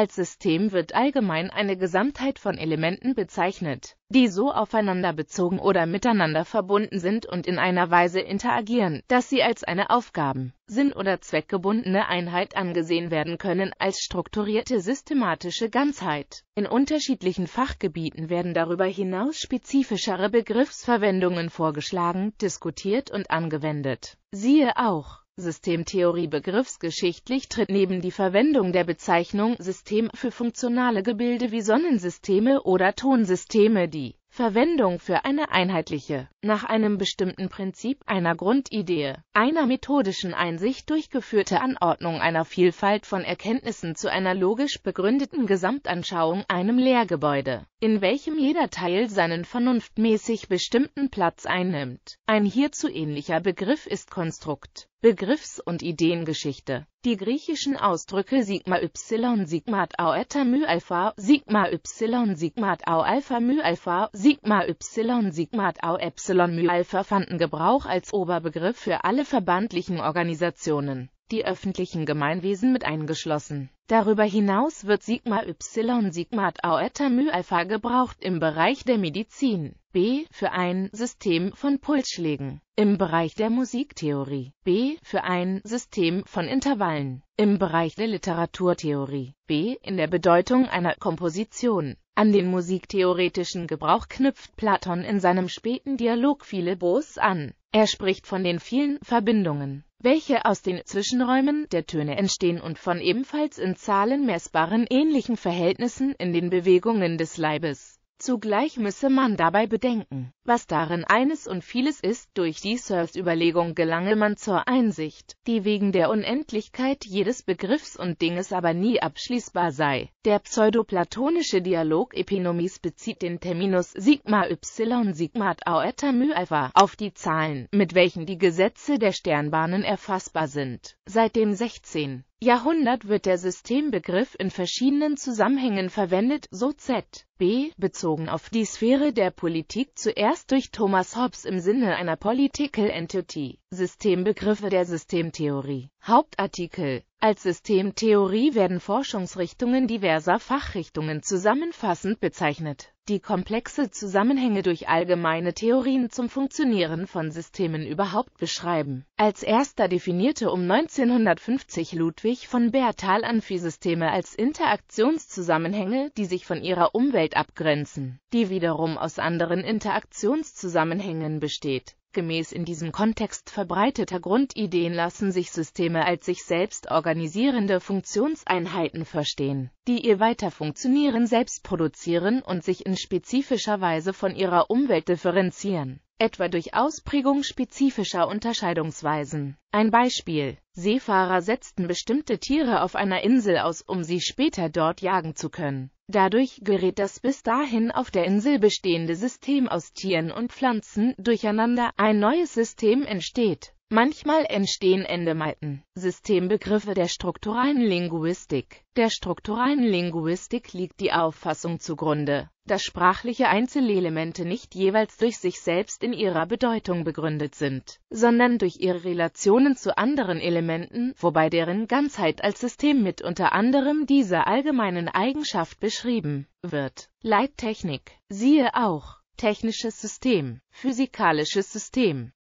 Als System wird allgemein eine Gesamtheit von Elementen bezeichnet, die so aufeinander bezogen oder miteinander verbunden sind und in einer Weise interagieren, dass sie als eine Aufgaben-, Sinn- oder zweckgebundene Einheit angesehen werden können, als strukturierte systematische Ganzheit. In unterschiedlichen Fachgebieten werden darüber hinaus spezifischere Begriffsverwendungen vorgeschlagen, diskutiert und angewendet. Siehe auch Systemtheorie begriffsgeschichtlich tritt neben die Verwendung der Bezeichnung System für funktionale Gebilde wie Sonnensysteme oder Tonsysteme die Verwendung für eine einheitliche, nach einem bestimmten Prinzip, einer Grundidee, einer methodischen Einsicht durchgeführte Anordnung einer Vielfalt von Erkenntnissen zu einer logisch begründeten Gesamtanschauung, einem Lehrgebäude, in welchem jeder Teil seinen vernunftmäßig bestimmten Platz einnimmt. Ein hierzu ähnlicher Begriff ist Konstrukt. Begriffs- und Ideengeschichte. Die griechischen Ausdrücke Sigma Y Sigma Tau Eta Mu Alpha Sigma Y Sigma Tau Alpha Mu Alpha Sigma Y Sigma Tau Epsilon Mu Alpha fanden Gebrauch als Oberbegriff für alle verbandlichen Organisationen die öffentlichen Gemeinwesen mit eingeschlossen. Darüber hinaus wird Sigma Y Sigma Tau Eta Mu Alpha gebraucht im Bereich der Medizin, B für ein System von Pulsschlägen, im Bereich der Musiktheorie, B für ein System von Intervallen, im Bereich der Literaturtheorie, B in der Bedeutung einer Komposition. An den musiktheoretischen Gebrauch knüpft Platon in seinem späten Dialog Philebos an. Er spricht von den vielen Verbindungen welche aus den Zwischenräumen der Töne entstehen und von ebenfalls in Zahlen messbaren ähnlichen Verhältnissen in den Bewegungen des Leibes Zugleich müsse man dabei bedenken, was darin eines und vieles ist, durch die Searls-Überlegung gelange man zur Einsicht, die wegen der Unendlichkeit jedes Begriffs und Dinges aber nie abschließbar sei. Der pseudoplatonische Dialog Epinomis bezieht den Terminus sigma y sigmat Eta mu alpha auf die Zahlen, mit welchen die Gesetze der Sternbahnen erfassbar sind. Seit dem 16. Jahrhundert wird der Systembegriff in verschiedenen Zusammenhängen verwendet, so z. b. bezogen auf die Sphäre der Politik zuerst durch Thomas Hobbes im Sinne einer Political Entity, Systembegriffe der Systemtheorie, Hauptartikel. Als Systemtheorie werden Forschungsrichtungen diverser Fachrichtungen zusammenfassend bezeichnet die komplexe Zusammenhänge durch allgemeine Theorien zum Funktionieren von Systemen überhaupt beschreiben. Als erster definierte um 1950 Ludwig von Bertal Amphysysteme als Interaktionszusammenhänge, die sich von ihrer Umwelt abgrenzen, die wiederum aus anderen Interaktionszusammenhängen besteht erfahrungsgemäß in diesem Kontext verbreiteter Grundideen lassen sich Systeme als sich selbst organisierende Funktionseinheiten verstehen, die ihr Weiterfunktionieren selbst produzieren und sich in spezifischer Weise von ihrer Umwelt differenzieren etwa durch Ausprägung spezifischer Unterscheidungsweisen. Ein Beispiel. Seefahrer setzten bestimmte Tiere auf einer Insel aus, um sie später dort jagen zu können. Dadurch gerät das bis dahin auf der Insel bestehende System aus Tieren und Pflanzen durcheinander, ein neues System entsteht. Manchmal entstehen Endemiten, Systembegriffe der strukturalen Linguistik. Der strukturalen Linguistik liegt die Auffassung zugrunde, dass sprachliche Einzelelemente nicht jeweils durch sich selbst in ihrer Bedeutung begründet sind, sondern durch ihre Relationen zu anderen Elementen, wobei deren Ganzheit als System mit unter anderem dieser allgemeinen Eigenschaft beschrieben wird. Leittechnik. Siehe auch Technisches System, physikalisches System